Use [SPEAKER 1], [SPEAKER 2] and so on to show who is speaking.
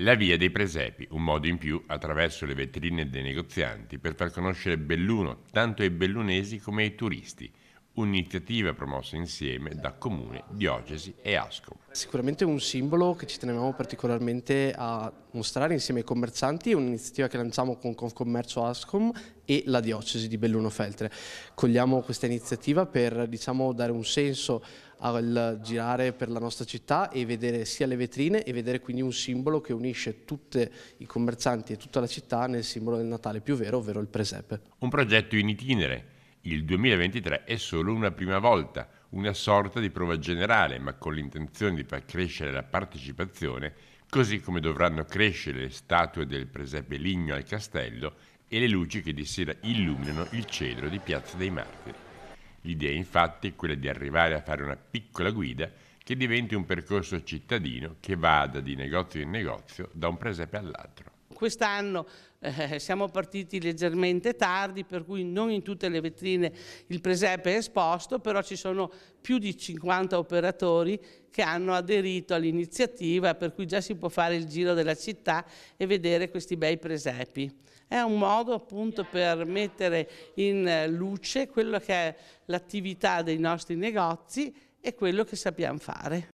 [SPEAKER 1] La via dei presepi, un modo in più attraverso le vetrine dei negozianti per far conoscere Belluno tanto ai bellunesi come ai turisti, un'iniziativa promossa insieme da comune, diocesi e ASCOM.
[SPEAKER 2] Sicuramente un simbolo che ci tenevamo particolarmente a mostrare insieme ai commercianti, è un'iniziativa che lanciamo con Confcommercio ASCOM e la diocesi di Belluno Feltre. Cogliamo questa iniziativa per diciamo, dare un senso al girare per la nostra città e vedere sia le vetrine e vedere quindi un simbolo che unisce tutti i commercianti e tutta la città nel simbolo del Natale più vero, ovvero il presepe.
[SPEAKER 1] Un progetto in itinere il 2023 è solo una prima volta, una sorta di prova generale, ma con l'intenzione di far crescere la partecipazione, così come dovranno crescere le statue del presepe Ligno al castello e le luci che di sera illuminano il cedro di Piazza dei Martiri. L'idea infatti è quella di arrivare a fare una piccola guida che diventi un percorso cittadino che vada di negozio in negozio, da un presepe all'altro.
[SPEAKER 3] Quest'anno eh, siamo partiti leggermente tardi, per cui non in tutte le vetrine il presepe è esposto, però ci sono più di 50 operatori che hanno aderito all'iniziativa, per cui già si può fare il giro della città e vedere questi bei presepi. È un modo appunto per mettere in luce quello che è l'attività dei nostri negozi e quello che sappiamo fare.